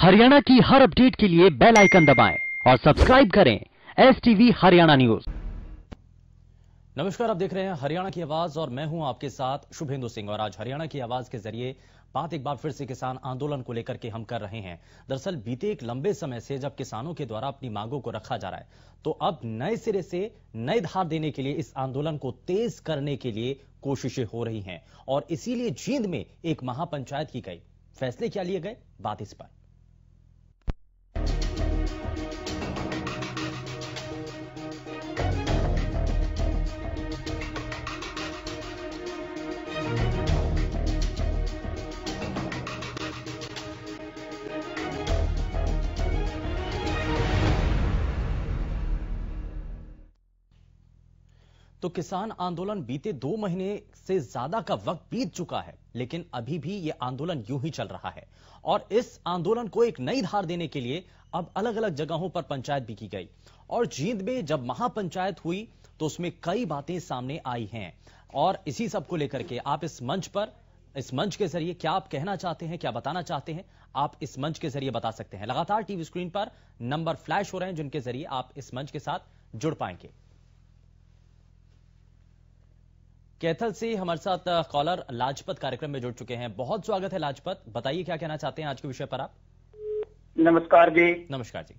हरियाणा की हर अपडेट के लिए बेल आइकन दबाएं और सब्सक्राइब करें एस हरियाणा न्यूज नमस्कार आप देख रहे हैं हरियाणा की आवाज और मैं हूं आपके साथ शुभेंदु सिंह और आज हरियाणा की आवाज के जरिए बात एक बार फिर से किसान आंदोलन को लेकर के हम कर रहे हैं दरअसल बीते एक लंबे समय से जब किसानों के द्वारा अपनी मांगों को रखा जा रहा है तो अब नए सिरे से नए धार देने के लिए इस आंदोलन को तेज करने के लिए कोशिशें हो रही हैं और इसीलिए जींद में एक महापंचायत की गई फैसले क्या लिए गए बात इस पर तो किसान आंदोलन बीते दो महीने से ज्यादा का वक्त बीत चुका है लेकिन अभी भी ये आंदोलन यूं ही चल रहा है और इस आंदोलन को एक नई धार देने के लिए अब अलग अलग जगहों पर पंचायत भी की गई और जींद में जब महापंचायत हुई तो उसमें कई बातें सामने आई हैं और इसी सब को लेकर के आप इस मंच पर इस मंच के जरिए क्या आप कहना चाहते हैं क्या बताना चाहते हैं आप इस मंच के जरिए बता सकते हैं लगातार टीवी स्क्रीन पर नंबर फ्लैश हो रहे हैं जिनके जरिए आप इस मंच के साथ जुड़ पाएंगे कैथल से हमारे साथ कॉलर लाजपत कार्यक्रम में जुड़ चुके हैं बहुत स्वागत है लाजपत बताइए क्या कहना चाहते हैं आज के विषय पर आप नमस्कार जी नमस्कार जी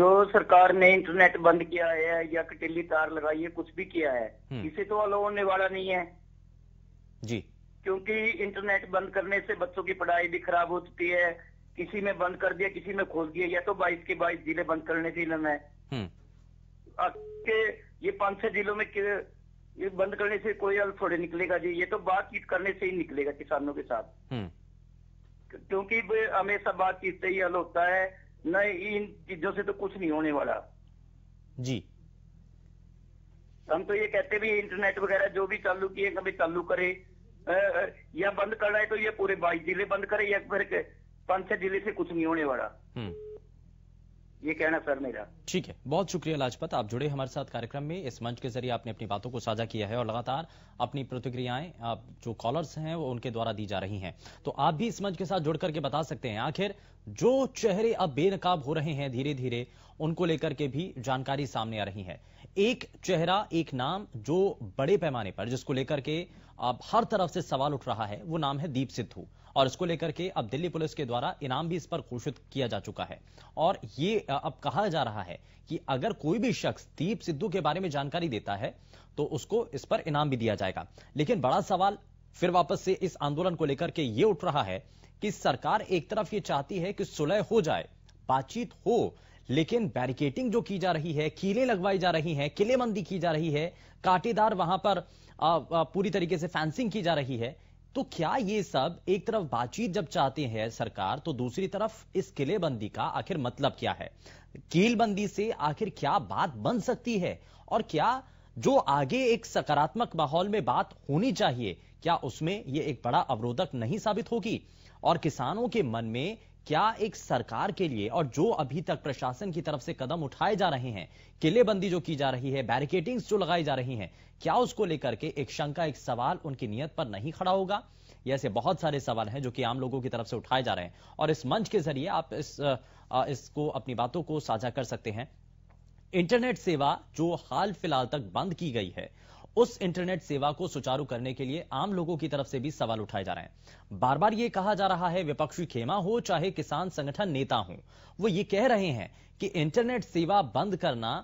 जो सरकार ने इंटरनेट बंद किया है या कटेली तार लगाई है कुछ भी किया है हम्म। इसे तो अलो होने वाला नहीं है जी क्योंकि इंटरनेट बंद करने से बच्चों की पढ़ाई भी खराब हो चुकी है किसी में बंद कर दिया किसी में खोल दिया या तो बाईस के बाईस जिले बंद करने थी इन्होंने हम्म। ये पांच छह जिलों में ये बंद करने से कोई हल थोड़े निकलेगा जी ये तो बातचीत करने से ही निकलेगा किसानों के साथ हम्म। क्योंकि हमेशा बातचीत से ही हल होता है न इन चीजों से तो कुछ नहीं होने वाला जी हम तो ये कहते भी इंटरनेट वगैरह जो भी चालू किए कभी चालू करे या बंद करना है तो ये पूरे बाईस जिले बंद करे या फिर पांच छह जिले से कुछ नहीं होने वाला हम्म। ये कहना सर मेरा ठीक है बहुत शुक्रिया लाजपत आप जुड़े हमारे साथ कार्यक्रम में इस मंच के जरिए आपने अपनी बातों को साझा किया है और लगातार अपनी प्रतिक्रियाएं आप जो कॉलर्स हैं वो उनके द्वारा दी जा रही हैं तो आप भी इस मंच के साथ जुड़ करके बता सकते हैं आखिर जो चेहरे अब बेनकाब हो रहे हैं धीरे धीरे उनको लेकर के भी जानकारी सामने आ रही है एक चेहरा एक नाम जो बड़े पैमाने पर जिसको लेकर के अब हर तरफ से सवाल उठ रहा है वो नाम है दीप सिद्धू और इसको लेकर के अब दिल्ली पुलिस के द्वारा इनाम भी इस पर घोषित किया जा चुका है और ये अब कहा जा रहा है कि अगर कोई भी शख्स दीप सिद्धू के बारे में जानकारी देता है तो उसको इस पर इनाम भी दिया जाएगा लेकिन बड़ा सवाल फिर वापस से इस आंदोलन को लेकर के ये उठ रहा है कि सरकार एक तरफ ये चाहती है कि सुलह हो जाए बातचीत हो लेकिन बैरिकेटिंग जो की जा रही है कीले लगवाई जा रही हैं किलेबंदी की जा रही है कांटेदार वहां पर आ, आ, पूरी तरीके से फेंसिंग की जा रही है तो क्या ये सब एक तरफ बातचीत जब चाहते हैं सरकार तो दूसरी तरफ इस किलेबंदी का आखिर मतलब क्या है कीलबंदी से आखिर क्या बात बन सकती है और क्या जो आगे एक सकारात्मक माहौल में बात होनी चाहिए क्या उसमें यह एक बड़ा अवरोधक नहीं साबित होगी और किसानों के मन में क्या एक सरकार के लिए और जो अभी तक प्रशासन की तरफ से कदम उठाए जा रहे हैं किलेबंदी जो की जा रही है बैरिकेडिंग्स जो लगाई जा रही हैं क्या उसको लेकर के एक शंका एक सवाल उनकी नीयत पर नहीं खड़ा होगा ये ऐसे बहुत सारे सवाल हैं जो कि आम लोगों की तरफ से उठाए जा रहे हैं और इस मंच के जरिए आप इस इसको अपनी बातों को साझा कर सकते हैं इंटरनेट सेवा जो हाल फिलहाल तक बंद की गई है उस इंटरनेट सेवा को सुचारू करने के लिए आम लोगों की तरफ से भी सवाल उठाए जा रहे हैं बार बार ये कहा जा रहा है विपक्षी खेमा हो चाहे किसान संगठन नेता हो वो ये कह रहे हैं कि इंटरनेट सेवा बंद करना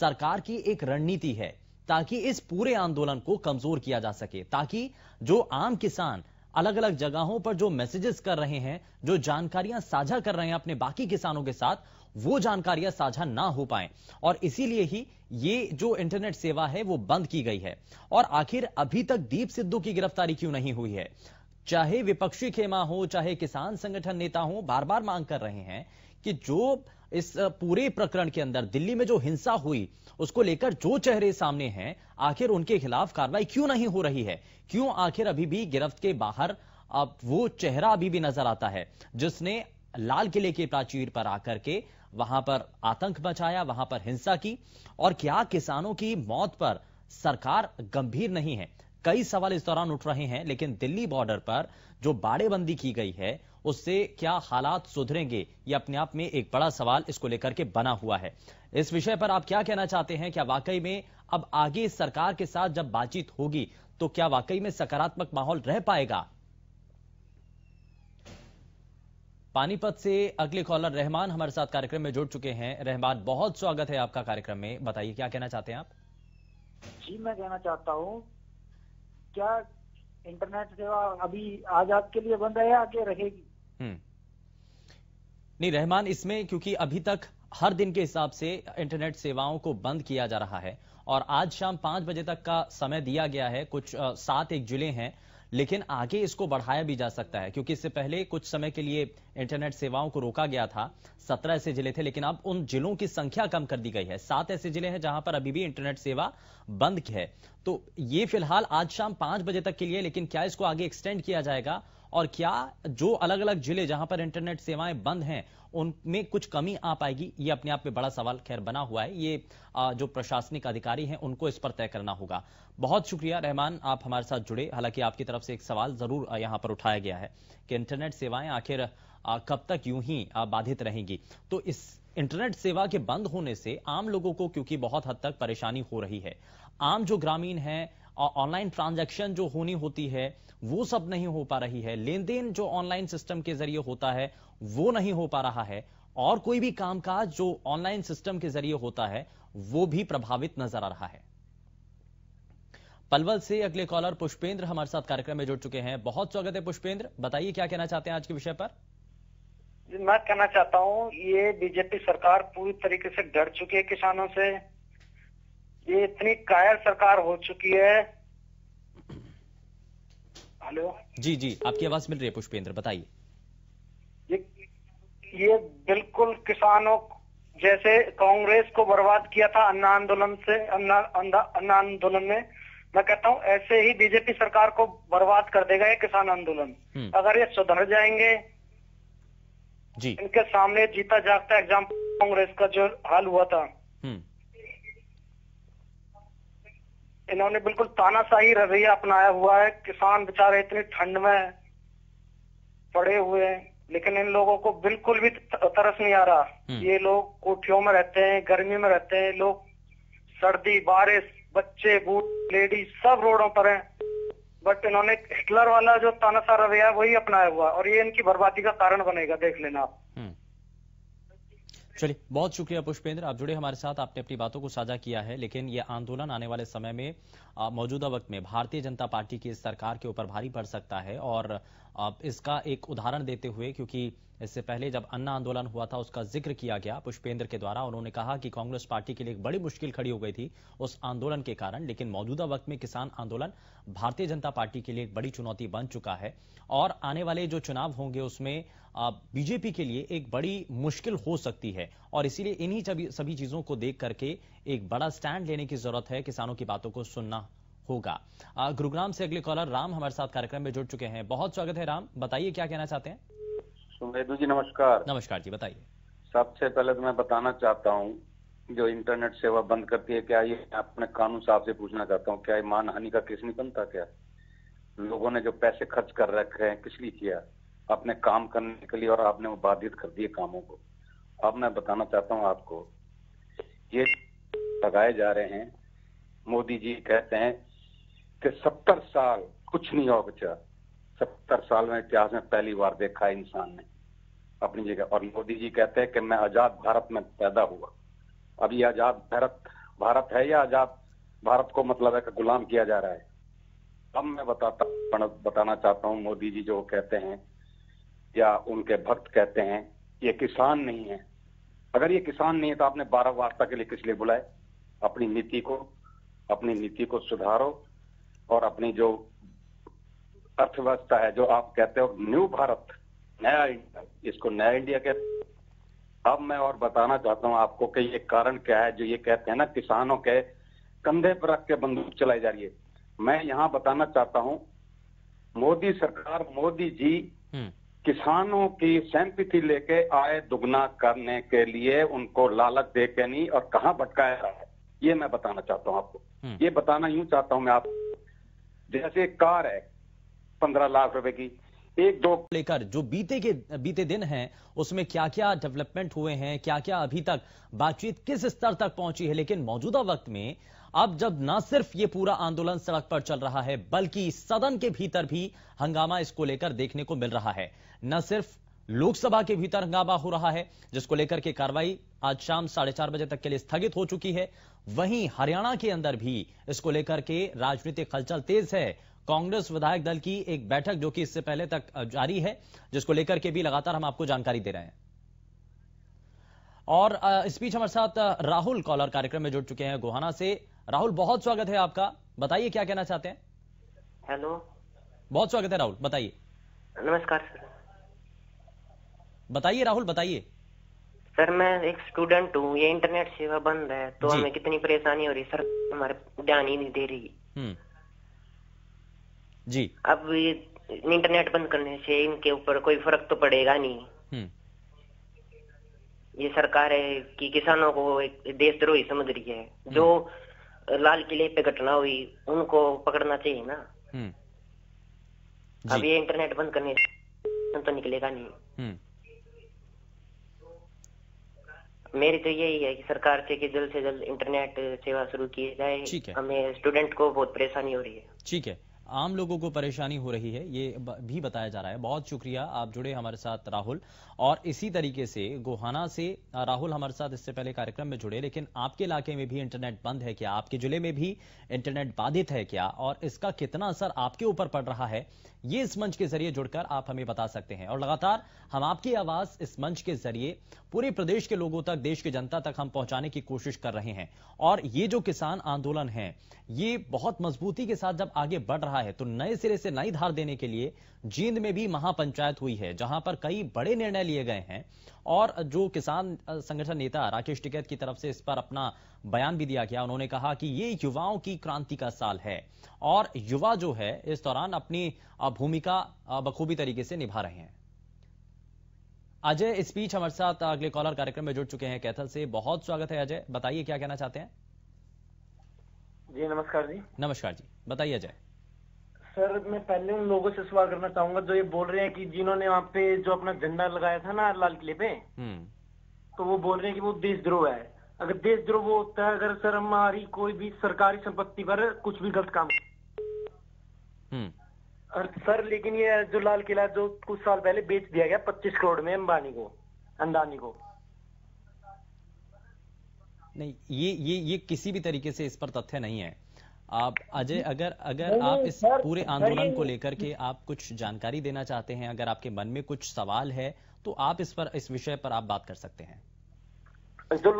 सरकार की एक रणनीति है ताकि इस पूरे आंदोलन को कमजोर किया जा सके ताकि जो आम किसान अलग अलग जगहों पर जो मैसेजेस कर रहे हैं जो जानकारियां साझा कर रहे हैं अपने बाकी किसानों के साथ वो जानकारियां साझा ना हो पाए और इसीलिए ही ये जो इंटरनेट सेवा है वो बंद की गई है और आखिर अभी तक दीप सिद्धू की गिरफ्तारी क्यों नहीं हुई है चाहे विपक्षी खेमा हो चाहे किसान संगठन नेता हो बार बार मांग कर रहे हैं कि जो इस पूरे प्रकरण के अंदर दिल्ली में जो हिंसा हुई उसको लेकर जो चेहरे सामने हैं आखिर उनके खिलाफ कार्रवाई क्यों नहीं हो रही है क्यों आखिर अभी भी गिरफ्त के बाहर अब वो चेहरा अभी भी नजर आता है जिसने लाल किले के प्राचीर पर आकर के वहां पर आतंक मचाया वहां पर हिंसा की और क्या किसानों की मौत पर सरकार गंभीर नहीं है कई सवाल इस दौरान उठ रहे हैं लेकिन दिल्ली बॉर्डर पर जो बाड़ेबंदी की गई है उससे क्या हालात सुधरेंगे यह अपने आप में एक बड़ा सवाल इसको लेकर के बना हुआ है इस विषय पर आप क्या कहना चाहते हैं क्या वाकई में अब आगे सरकार के साथ जब बातचीत होगी तो क्या वाकई में सकारात्मक माहौल रह पाएगा पानीपत से अगले कॉलर रहमान हमारे साथ कार्यक्रम में जुड़ चुके हैं रहमान बहुत स्वागत है आपका कार्यक्रम में बताइए क्या कहना चाहते हैं आप जी मैं कहना चाहता हूँ क्या इंटरनेट सेवा अभी आज आपके लिए बंद है आगे रहेगी हम्म। नहीं रहमान इसमें क्योंकि अभी तक हर दिन के हिसाब से इंटरनेट सेवाओं को बंद किया जा रहा है और आज शाम पांच बजे तक का समय दिया गया है कुछ सात एक जिले हैं लेकिन आगे इसको बढ़ाया भी जा सकता है क्योंकि इससे पहले कुछ समय के लिए इंटरनेट सेवाओं को रोका गया था सत्रह ऐसे जिले थे लेकिन अब उन जिलों की संख्या कम कर दी गई है सात ऐसे जिले हैं जहां पर अभी भी इंटरनेट सेवा बंद है तो ये फिलहाल आज शाम पांच बजे तक के लिए लेकिन क्या इसको आगे एक्सटेंड किया जाएगा और क्या जो अलग अलग जिले जहां पर इंटरनेट सेवाएं बंद हैं उनमें कुछ कमी आ पाएगी ये अपने आप में बड़ा सवाल खैर बना हुआ है ये जो प्रशासनिक अधिकारी हैं उनको इस पर तय करना होगा बहुत शुक्रिया रहमान आप हमारे साथ जुड़े हालांकि आपकी तरफ से एक सवाल जरूर यहां पर उठाया गया है कि इंटरनेट सेवाएं आखिर कब तक यूं ही बाधित रहेंगी तो इस इंटरनेट सेवा के बंद होने से आम लोगों को क्योंकि बहुत हद तक परेशानी हो रही है आम जो ग्रामीण है ऑनलाइन ट्रांजैक्शन जो होनी होती है वो सब नहीं हो पा रही है लेन देन जो ऑनलाइन सिस्टम के जरिए होता है वो नहीं हो पा रहा है और कोई भी कामकाज जो ऑनलाइन सिस्टम के जरिए होता है वो भी प्रभावित नजर आ रहा है पलवल से अगले कॉलर पुष्पेंद्र हमारे साथ कार्यक्रम में जुड़ चुके हैं बहुत स्वागत है पुष्पेंद्र बताइए क्या कहना चाहते हैं आज के विषय पर मैं कहना चाहता हूँ ये बीजेपी सरकार पूरी तरीके से डर चुकी है किसानों से ये इतनी कायर सरकार हो चुकी है हेलो जी जी आपकी आवाज मिल रही है पुष्पेंद्र बताइए ये, ये बिल्कुल किसानों जैसे कांग्रेस को बर्बाद किया था अन्ना आंदोलन से अन्ना आंदोलन में मैं कहता हूँ ऐसे ही बीजेपी सरकार को बर्बाद कर देगा ये किसान आंदोलन हम्म। अगर ये सुधर जाएंगे जी इनके सामने जीता जागता एग्जाम्पल कांग्रेस का जो हाल हुआ था हम्म। इन्होंने बिल्कुल तानाशाही रवैया अपनाया हुआ है किसान बेचारे इतनी ठंड में पड़े हुए हैं लेकिन इन लोगों को बिल्कुल भी तरस नहीं आ रहा हम्म। ये लोग कोठियों में रहते हैं गर्मी में रहते हैं लोग सर्दी बारिश बच्चे बूढ़े लेडीज सब रोडों पर हैं बट इन्होंने हिटलर वाला जो तानाशाह रवैया वही अपनाया हुआ और ये इनकी बर्बादी का कारण बनेगा देख लेना आप हम्म। चलिए बहुत शुक्रिया पुष्पेंद्र आप जुड़े हमारे साथ आपने अपनी बातों को साझा किया है लेकिन यह आंदोलन आने वाले समय में मौजूदा वक्त में भारतीय जनता पार्टी की सरकार के ऊपर भारी पड़ सकता है और इसका एक उदाहरण देते हुए क्योंकि इससे पहले जब अन्ना आंदोलन हुआ था उसका जिक्र किया गया पुष्पेंद्र के द्वारा उन्होंने कहा कि कांग्रेस पार्टी के लिए एक बड़ी मुश्किल खड़ी हो गई थी उस आंदोलन के कारण लेकिन मौजूदा वक्त में किसान आंदोलन भारतीय जनता पार्टी के लिए एक बड़ी चुनौती बन चुका है और आने वाले जो चुनाव होंगे उसमें बीजेपी के लिए एक बड़ी मुश्किल हो सकती है और इसीलिए इन्हीं सभी चीजों को देख करके एक बड़ा स्टैंड लेने की जरूरत है किसानों की बातों को सुनना होगा गुरुग्राम से अगले कॉलर राम हमारे साथ कार्यक्रम में जुड़ चुके हैं बहुत स्वागत है राम बताइए क्या कहना चाहते हैं सुमेधु जी नमस्कार नमस्कार जी बताइए सबसे पहले तो मैं बताना चाहता हूँ जो इंटरनेट सेवा बंद करती है क्या ये अपने कानून साहब से पूछना चाहता हूँ क्या ये मानहानि का केस नहीं बनता क्या लोगों ने जो पैसे खर्च कर रखे हैं किस लिए किया अपने काम करने के लिए और आपने वो बाधित कर दिए कामों को अब मैं बताना चाहता हूँ आपको ये लगाए जा रहे हैं मोदी जी कहते हैं कि सत्तर साल कुछ नहीं हो बचा सत्तर साल में इतिहास में पहली बार देखा है इंसान ने अपनी जगह और मोदी जी कहते हैं कि मैं आजाद भारत में पैदा हुआ अब ये आजाद भारत भारत है या आजाद भारत को मतलब है कि गुलाम किया जा रहा है अब मैं बताता बताना चाहता हूँ मोदी जी जो कहते हैं या उनके भक्त कहते हैं ये किसान नहीं है अगर ये किसान नहीं है तो आपने बारह वार्ता के लिए किस लिए बुलाए अपनी नीति को अपनी नीति को सुधारो और अपनी जो अर्थव्यवस्था है जो आप कहते हो न्यू भारत नया इंडिया इसको नया इंडिया कहते अब मैं और बताना चाहता हूँ आपको कि ये कारण क्या है जो ये कहते हैं ना किसानों के कंधे पर रख के बंदूक चलाई जा रही है मैं यहाँ बताना चाहता हूँ मोदी सरकार मोदी जी हम्म। किसानों की सहमति लेके आय दुगना करने के लिए उनको लालच दे के नहीं और कहाँ भटकाया रहा है ये मैं बताना चाहता हूँ आपको हम्म। ये बताना यूं चाहता हूँ मैं आपको जैसे कार है पंद्रह लाख रुपए की एक दो लेकर जो बीते के बीते दिन हैं उसमें क्या क्या डेवलपमेंट हुए हैं क्या क्या अभी तक बातचीत किस स्तर तक पहुंची है लेकिन मौजूदा वक्त में अब जब ना सिर्फ ये पूरा आंदोलन सड़क पर चल रहा है बल्कि सदन के भीतर भी हंगामा इसको लेकर देखने को मिल रहा है न सिर्फ लोकसभा के भीतर हंगामा हो रहा है जिसको लेकर के कार्रवाई आज शाम साढ़े चार बजे तक के लिए स्थगित हो चुकी है वहीं हरियाणा के अंदर भी इसको लेकर के राजनीतिक हलचल तेज है कांग्रेस विधायक दल की एक बैठक जो कि इससे पहले तक जारी है जिसको लेकर के भी लगातार हम आपको जानकारी दे रहे हैं और इस बीच हमारे साथ राहुल कॉलर कार्यक्रम में जुड़ चुके हैं गोहाना से राहुल बहुत स्वागत है आपका बताइए क्या कहना चाहते हैं हेलो बहुत स्वागत है राहुल बताइए नमस्कार सर बताइए राहुल बताइए सर मैं एक स्टूडेंट हूँ ये इंटरनेट सेवा बंद है तो हमें कितनी परेशानी हो रही सर हमारे ध्यान ही नहीं दे रही हम्म। जी अब इंटरनेट बंद करने से इनके ऊपर कोई फर्क तो पड़ेगा नहीं हम्म। ये सरकार है कि किसानों को एक देशद्रोही समझ रही है हम्म। जो लाल किले पे घटना हुई उनको पकड़ना चाहिए ना अब ये इंटरनेट बंद करने तो निकलेगा नहीं मेरी तो यही है कि सरकार से कि जल्द से जल्द इंटरनेट सेवा शुरू की जाए हमें स्टूडेंट को बहुत परेशानी हो रही है ठीक है आम लोगों को परेशानी हो रही है ये भी बताया जा रहा है बहुत शुक्रिया आप जुड़े हमारे साथ राहुल और इसी तरीके से गोहाना से राहुल हमारे साथ इससे पहले कार्यक्रम में जुड़े लेकिन आपके इलाके में भी इंटरनेट बंद है क्या आपके जिले में भी इंटरनेट बाधित है क्या और इसका कितना असर आपके ऊपर पड़ रहा है ये इस मंच के जरिए जुड़कर आप हमें बता सकते हैं और लगातार हम आपकी आवाज इस मंच के जरिए पूरे प्रदेश के लोगों तक देश की जनता तक हम पहुंचाने की कोशिश कर रहे हैं और ये जो किसान आंदोलन है ये बहुत मजबूती के साथ जब आगे बढ़ रहा है है तो नए सिरे से नई धार देने के लिए जींद में भी महापंचायत हुई है जहां पर कई बड़े निर्णय लिए गए हैं और जो किसान संगठन नेता राकेश टिकैत की तरफ से इस पर अपना बयान भी दिया गया उन्होंने कहा कि ये युवाओं की क्रांति का साल है और युवा जो है इस दौरान अपनी भूमिका बखूबी तरीके से निभा रहे हैं अजय इस बीच हमारे साथ अगले कॉलर कार्यक्रम में जुड़ चुके हैं कैथल से बहुत स्वागत है अजय बताइए क्या कहना चाहते हैं जी नमस्कार जी नमस्कार जी बताइए अजय सर मैं पहले उन लोगों से सवाल करना चाहूंगा जो ये बोल रहे हैं कि जिन्होंने वहाँ पे जो अपना झंडा लगाया था ना लाल किले पे हम्म। तो वो बोल रहे हैं कि वो देशद्रोह है अगर देशद्रोह वो होता है अगर सर हमारी कोई भी सरकारी संपत्ति पर कुछ भी गलत काम हम्म। और सर लेकिन ये जो लाल किला जो कुछ साल पहले बेच दिया गया पच्चीस करोड़ में अंबानी को अंदानी को नहीं ये ये ये किसी भी तरीके से इस पर तथ्य नहीं है आप अजय अगर अगर आप इस पूरे आंदोलन को लेकर के आप कुछ जानकारी देना चाहते हैं अगर आपके मन में कुछ सवाल है तो आप इस पर इस विषय पर आप बात कर सकते हैं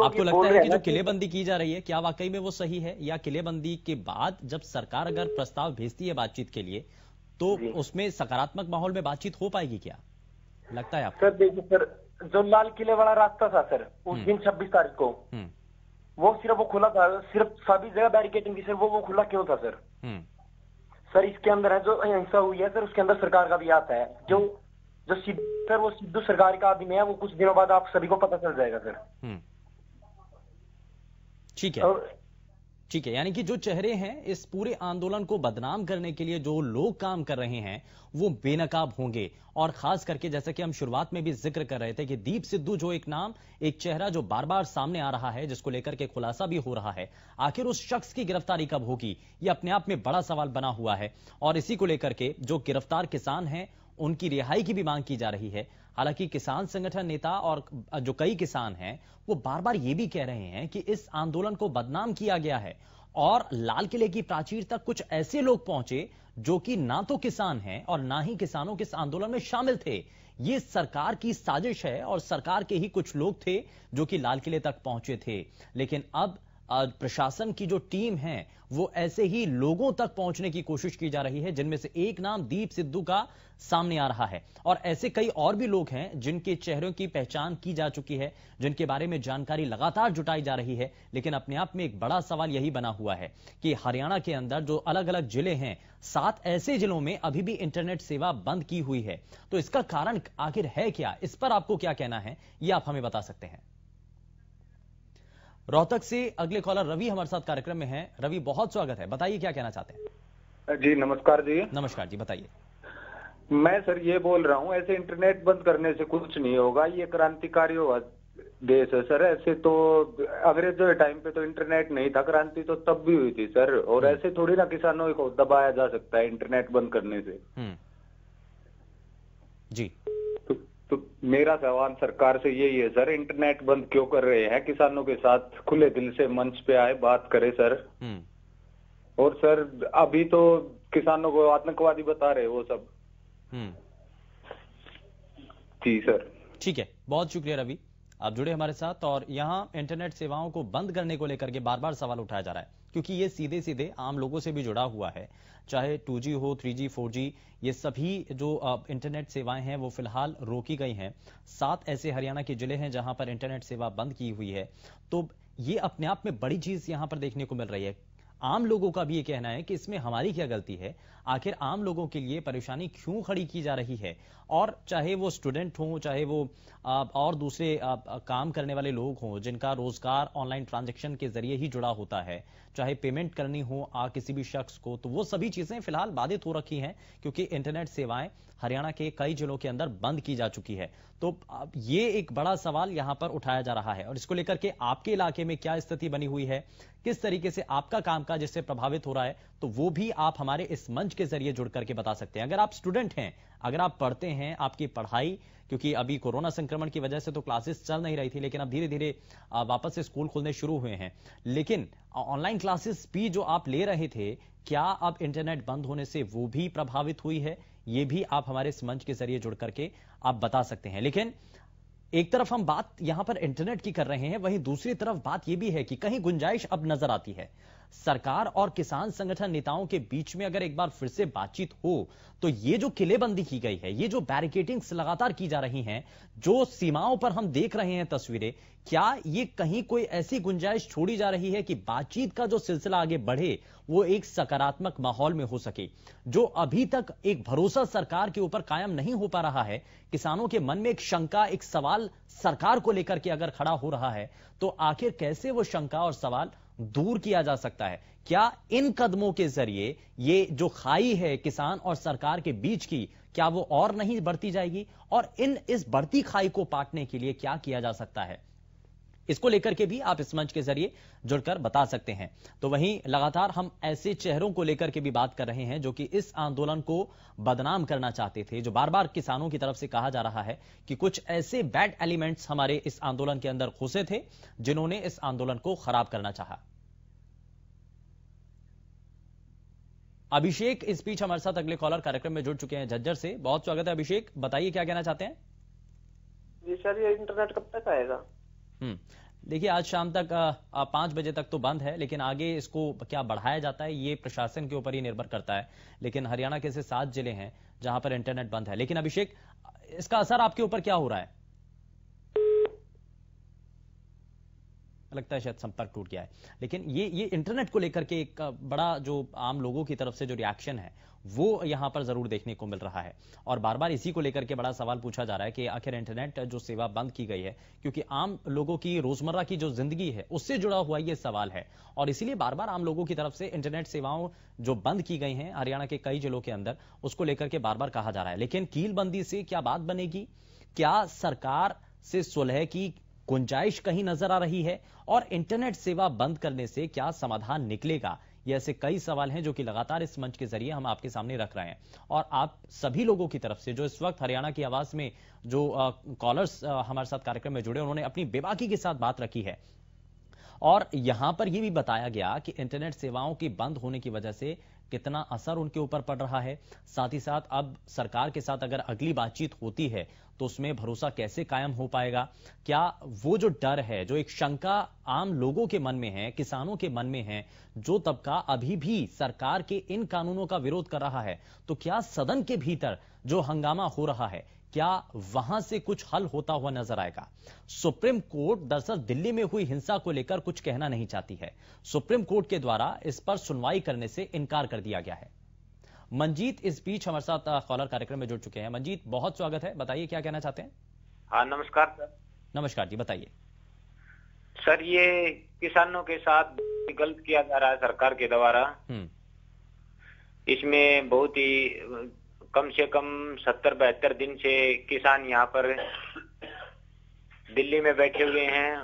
आपको लगता है कि जो किलेबंदी की जा रही है क्या वाकई में वो सही है या किलेबंदी के बाद जब सरकार अगर प्रस्ताव भेजती है बातचीत के लिए तो उसमें सकारात्मक माहौल में बातचीत हो पाएगी क्या लगता है आपको सर देखिए सर जो लाल किले वाला रास्ता था सर उस हम्म। दिन छब्बीस तारीख को हम्म। वो सिर्फ वो खुला था सिर्फ सभी जगह बैरिकेटिंग थी सर वो वो खुला क्यों था सर सर हम्म। इसके अंदर है जो अहिंसा हुई है सर उसके अंदर सरकार का भी हाथ है जो जो सर वो सिद्धू सरकार का आदमी है वो कुछ दिनों बाद आप सभी को पता चल जाएगा सर हम्म। ठीक है और ठीक है यानी कि जो चेहरे हैं इस पूरे आंदोलन को बदनाम करने के लिए जो लोग काम कर रहे हैं वो बेनकाब होंगे और खास करके जैसा कि हम शुरुआत में भी जिक्र कर रहे थे कि दीप सिद्धू जो एक नाम एक चेहरा जो बार बार सामने आ रहा है जिसको लेकर के खुलासा भी हो रहा है आखिर उस शख्स की गिरफ्तारी कब होगी ये अपने आप में बड़ा सवाल बना हुआ है और इसी को लेकर के जो गिरफ्तार किसान हैं उनकी रिहाई की भी मांग की जा रही है हालांकि किसान संगठन नेता और जो कई किसान हैं वो बार बार ये भी कह रहे हैं कि इस आंदोलन को बदनाम किया गया है और लाल किले की प्राचीर तक कुछ ऐसे लोग पहुंचे जो कि ना तो किसान हैं और ना ही किसानों के इस आंदोलन में शामिल थे ये सरकार की साजिश है और सरकार के ही कुछ लोग थे जो कि लाल किले तक पहुंचे थे लेकिन अब प्रशासन की जो टीम है वो ऐसे ही लोगों तक पहुंचने की कोशिश की जा रही है जिनमें से एक नाम दीप सिद्धू का सामने आ रहा है और ऐसे कई और भी लोग हैं जिनके चेहरों की पहचान की जा चुकी है जिनके बारे में जानकारी लगातार जुटाई जा रही है लेकिन अपने आप में एक बड़ा सवाल यही बना हुआ है कि हरियाणा के अंदर जो अलग अलग जिले हैं सात ऐसे जिलों में अभी भी इंटरनेट सेवा बंद की हुई है तो इसका कारण आखिर है क्या इस पर आपको क्या कहना है यह आप हमें बता सकते हैं रोहतक से अगले कॉलर रवि हमारे साथ कार्यक्रम में हैं रवि बहुत स्वागत है बताइए क्या कहना चाहते हैं जी नमस्कार जी नमस्कार जी बताइए मैं सर ये बोल रहा हूँ ऐसे इंटरनेट बंद करने से कुछ नहीं होगा ये क्रांतिकारी देश है सर ऐसे तो अंग्रेजों के टाइम पे तो इंटरनेट नहीं था क्रांति तो तब भी हुई थी सर और हम्म। ऐसे थोड़ी ना किसानों को दबाया जा सकता है इंटरनेट बंद करने से हम्म। जी मेरा सवाल सरकार से यही है सर इंटरनेट बंद क्यों कर रहे हैं किसानों के साथ खुले दिल से मंच पे आए बात करे सर हम्म। और सर अभी तो किसानों को आतंकवादी बता रहे वो सब हम्म। जी सर ठीक है बहुत शुक्रिया रवि आप जुड़े हमारे साथ और यहाँ इंटरनेट सेवाओं को बंद करने को लेकर के बार बार सवाल उठाया जा रहा है क्योंकि ये सीधे सीधे आम लोगों से भी जुड़ा हुआ है चाहे 2G हो 3G 4G ये सभी जो इंटरनेट सेवाएं हैं वो फिलहाल रोकी गई हैं सात ऐसे हरियाणा के जिले हैं जहां पर इंटरनेट सेवा बंद की हुई है तो ये अपने आप में बड़ी चीज यहां पर देखने को मिल रही है आम लोगों का भी ये कहना है कि इसमें हमारी क्या गलती है आखिर आम लोगों के लिए परेशानी क्यों खड़ी की जा रही है और चाहे वो स्टूडेंट हों चाहे वो और दूसरे काम करने वाले लोग हों जिनका रोजगार ऑनलाइन ट्रांजेक्शन के जरिए ही जुड़ा होता है चाहे पेमेंट करनी हो आ किसी भी शख्स को तो वो सभी चीजें फिलहाल बाधित हो रखी हैं क्योंकि इंटरनेट सेवाएं हरियाणा के कई जिलों के अंदर बंद की जा चुकी है तो ये एक बड़ा सवाल यहां पर उठाया जा रहा है और इसको लेकर के आपके इलाके में क्या स्थिति बनी हुई है किस तरीके से आपका कामकाज इससे प्रभावित हो रहा है तो वो भी आप हमारे इस मंच के जरिए जुड़ करके बता सकते हैं अगर आप स्टूडेंट हैं अगर आप पढ़ते हैं आपकी पढ़ाई क्योंकि अभी कोरोना संक्रमण की वजह से तो क्लासेस चल नहीं रही थी लेकिन अब धीरे धीरे वापस से स्कूल खुलने शुरू हुए हैं लेकिन ऑनलाइन क्लासेस भी जो आप ले रहे थे क्या अब इंटरनेट बंद होने से वो भी प्रभावित हुई है ये भी आप हमारे इस मंच के जरिए जुड़ करके आप बता सकते हैं लेकिन एक तरफ हम बात यहां पर इंटरनेट की कर रहे हैं वहीं दूसरी तरफ बात यह भी है कि कहीं गुंजाइश अब नजर आती है सरकार और किसान संगठन नेताओं के बीच में अगर एक बार फिर से बातचीत हो तो ये जो किलेबंदी की गई है ये जो बैरिकेडिंग्स लगातार की जा रही हैं जो सीमाओं पर हम देख रहे हैं तस्वीरें क्या ये कहीं कोई ऐसी गुंजाइश छोड़ी जा रही है कि बातचीत का जो सिलसिला आगे बढ़े वो एक सकारात्मक माहौल में हो सके जो अभी तक एक भरोसा सरकार के ऊपर कायम नहीं हो पा रहा है किसानों के मन में एक शंका एक सवाल सरकार को लेकर के अगर खड़ा हो रहा है तो आखिर कैसे वो शंका और सवाल दूर किया जा सकता है क्या इन कदमों के जरिए ये जो खाई है किसान और सरकार के बीच की क्या वो और नहीं बढ़ती जाएगी और इन इस बढ़ती खाई को पाटने के लिए क्या किया जा सकता है इसको लेकर के भी आप इस मंच के जरिए जुड़कर बता सकते हैं तो वहीं लगातार हम ऐसे चेहरों को लेकर के भी बात कर रहे हैं जो कि इस आंदोलन को बदनाम करना चाहते थे जो बार बार किसानों की तरफ से कहा जा रहा है कि कुछ ऐसे बैड एलिमेंट्स हमारे इस आंदोलन के अंदर घुसे थे जिन्होंने इस आंदोलन को खराब करना चाह अभिषेक इस बीच हमारे साथ अगले कॉलर कार्यक्रम में जुड़ चुके हैं झज्जर से बहुत स्वागत है अभिषेक बताइए क्या कहना चाहते हैं जी सर ये इंटरनेट कब तक आएगा हम्म। देखिए आज शाम तक पांच बजे तक तो बंद है लेकिन आगे इसको क्या बढ़ाया जाता है ये प्रशासन के ऊपर ही निर्भर करता है लेकिन हरियाणा के ऐसे सात जिले हैं जहां पर इंटरनेट बंद है लेकिन अभिषेक इसका असर आपके ऊपर क्या हो रहा है लगता है शायद संपर्क टूट गया है लेकिन ये ये इंटरनेट को लेकर के एक बड़ा जो आम लोगों की तरफ से जो रिएक्शन है वो यहां पर जरूर देखने को मिल रहा है और बार बार इसी को लेकर के बड़ा सवाल पूछा जा रहा है कि आखिर इंटरनेट जो सेवा बंद की गई है क्योंकि आम लोगों की रोजमर्रा की जो जिंदगी है उससे जुड़ा हुआ ये सवाल है और इसीलिए बार बार आम लोगों की तरफ से इंटरनेट सेवाओं जो बंद की गई हैं हरियाणा के कई जिलों के अंदर उसको लेकर के बार बार कहा जा रहा है लेकिन कीलबंदी से क्या बात बनेगी क्या सरकार से सुलह की गुंजाइश कहीं नजर आ रही है और इंटरनेट सेवा बंद करने से क्या समाधान निकलेगा ये ऐसे कई सवाल हैं जो कि लगातार इस मंच के जरिए हम आपके सामने रख रहे हैं और आप सभी लोगों की तरफ से जो इस वक्त हरियाणा की आवाज में जो कॉलर्स हमारे साथ कार्यक्रम में जुड़े उन्होंने अपनी बेबाकी के साथ बात रखी है और यहां पर यह भी बताया गया कि इंटरनेट सेवाओं के बंद होने की वजह से कितना असर उनके ऊपर पड़ रहा है साथ ही साथ अब सरकार के साथ अगर अगली बातचीत होती है तो उसमें भरोसा कैसे कायम हो पाएगा क्या वो जो डर है जो एक शंका आम लोगों के मन में है किसानों के मन में है जो तबका अभी भी सरकार के इन कानूनों का विरोध कर रहा है तो क्या सदन के भीतर जो हंगामा हो रहा है क्या वहां से कुछ हल होता हुआ नजर आएगा सुप्रीम कोर्ट दरअसल दिल्ली में हुई हिंसा को लेकर कुछ कहना नहीं चाहती है सुप्रीम कोर्ट के द्वारा इस पर सुनवाई करने से इनकार कर दिया गया है मंजीत इस बीच हमारे साथ कॉलर कार्यक्रम में जुड़ चुके हैं मंजीत बहुत स्वागत है बताइए क्या कहना चाहते हैं हाँ नमस्कार सर नमस्कार जी बताइए सर ये किसानों के साथ गलत किया जा रहा है सरकार के द्वारा हम्म। इसमें बहुत ही कम से कम सत्तर बहत्तर दिन से किसान यहाँ पर दिल्ली में बैठे हुए हैं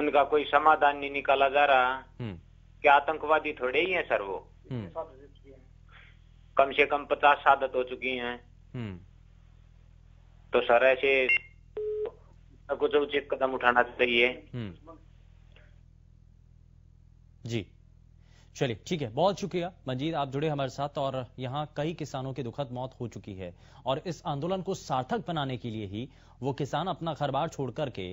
उनका कोई समाधान नहीं निकाला जा रहा हम्म। क्या आतंकवादी थोड़े ही हैं सर वो हम्म। कम से कम पचास सादत हो चुकी हैं हम्म। तो सर ऐसे कुछ उचित कदम उठाना चाहिए जी चलिए ठीक है बहुत शुक्रिया मंजीत आप जुड़े हमारे साथ और यहाँ कई किसानों की दुखद मौत हो चुकी है और इस आंदोलन को सार्थक बनाने के लिए ही वो किसान अपना बार छोड़ करके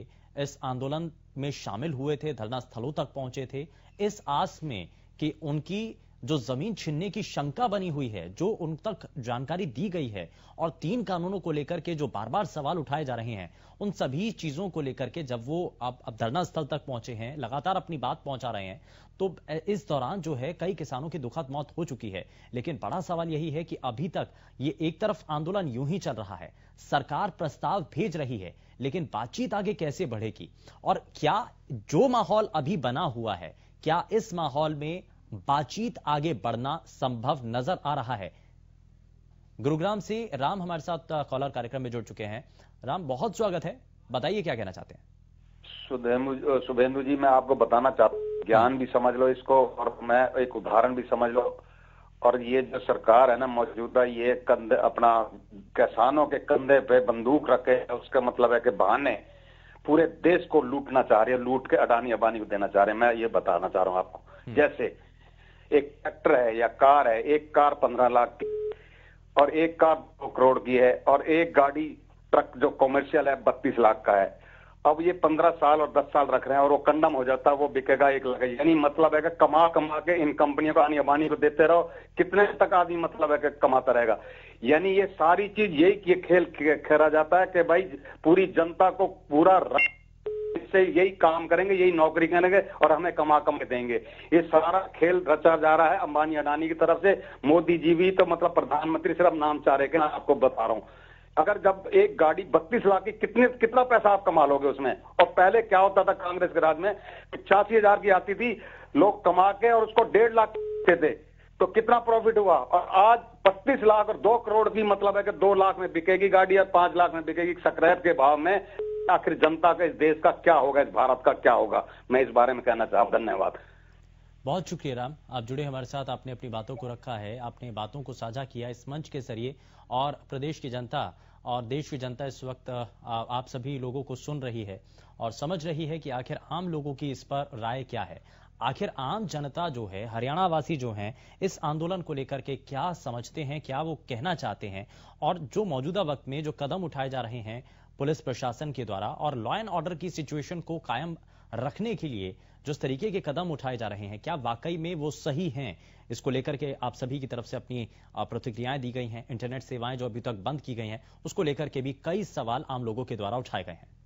इस आंदोलन में शामिल हुए थे धरना स्थलों तक पहुंचे थे इस आस में कि उनकी जो जमीन छीनने की शंका बनी हुई है जो उन तक जानकारी दी गई है और तीन कानूनों को लेकर के जो बार बार सवाल उठाए जा रहे हैं उन सभी चीजों को लेकर के जब वो आप अब धरना स्थल तक पहुंचे हैं लगातार अपनी बात पहुंचा रहे हैं तो इस दौरान जो है कई किसानों की दुखद मौत हो चुकी है लेकिन बड़ा सवाल यही है कि अभी तक ये एक तरफ आंदोलन यूं ही चल रहा है सरकार प्रस्ताव भेज रही है लेकिन बातचीत आगे कैसे बढ़ेगी और क्या जो माहौल अभी बना हुआ है क्या इस माहौल में बातचीत आगे बढ़ना संभव नजर आ रहा है गुरुग्राम से राम हमारे साथ कॉलर कार्यक्रम में जुड़ चुके हैं राम बहुत स्वागत है बताइए क्या कहना चाहते हैं शुभेंदु जी मैं आपको बताना चाहता हूँ ज्ञान भी समझ लो इसको और मैं एक उदाहरण भी समझ लो और ये जो सरकार है ना मौजूदा ये कंधे अपना किसानों के कंधे पे बंदूक रखे उसका मतलब है कि बहाने पूरे देश को लूटना चाह रहे हैं लूट के अडानी अबानी को देना चाह रहे हैं मैं ये बताना चाह रहा हूँ आपको हम्म। जैसे एक ट्रैक्टर है या कार है एक कार पंद्रह लाख की और एक कार दो करोड़ की है और एक गाड़ी ट्रक जो कॉमर्शियल है बत्तीस लाख का है अब ये पंद्रह साल और दस साल रख रहे हैं और वो कंडम हो जाता है वो बिकेगा एक लाख यानी मतलब है कि कमा कमा के इन कंपनियों को आनी अबानी को देते रहो कितने तक आदमी मतलब है कि कमाता रहेगा यानी ये सारी चीज यही खेल खेला जाता है कि भाई पूरी जनता को पूरा रख से यही काम करेंगे यही नौकरी करेंगे और हमें कमा कम देंगे ये सारा खेल रचा जा रहा है अंबानी अडानी की तरफ से मोदी जी भी तो मतलब प्रधानमंत्री सिर्फ नाम चाह रहे हैं आपको बता रहा हूँ अगर जब एक गाड़ी बत्तीस लाख की कितने कितना पैसा आप कमा लोगे उसमें और पहले क्या होता था कांग्रेस के राज में पचासी हजार की आती थी लोग कमा के और उसको डेढ़ लाख देते तो कितना प्रॉफिट हुआ और आज बत्तीस लाख और दो करोड़ की मतलब है कि दो लाख में बिकेगी गाड़ी और पांच लाख में बिकेगी सक्रैप के भाव में आखिर जनता का इस देश का क्या होगा इस भारत का क्या होगा मैं इस बारे में कहना चाहूँ धन्यवाद बहुत शुक्रिया राम आप जुड़े हमारे साथ आपने अपनी बातों को रखा है आपने बातों को साझा किया इस मंच के जरिए और प्रदेश की जनता और देश की जनता इस वक्त आप सभी लोगों को सुन रही है और समझ रही है कि आखिर आम लोगों की इस पर राय क्या है आखिर आम जनता जो है हरियाणावासी जो हैं इस आंदोलन को लेकर के क्या समझते हैं क्या वो कहना चाहते हैं और जो मौजूदा वक्त में जो कदम उठाए जा रहे हैं पुलिस प्रशासन के द्वारा और लॉ एंड ऑर्डर की सिचुएशन को कायम रखने के लिए जिस तरीके के कदम उठाए जा रहे हैं क्या वाकई में वो सही हैं इसको लेकर के आप सभी की तरफ से अपनी प्रतिक्रियाएं दी गई हैं इंटरनेट सेवाएं जो अभी तक बंद की गई हैं उसको लेकर के भी कई सवाल आम लोगों के द्वारा उठाए गए हैं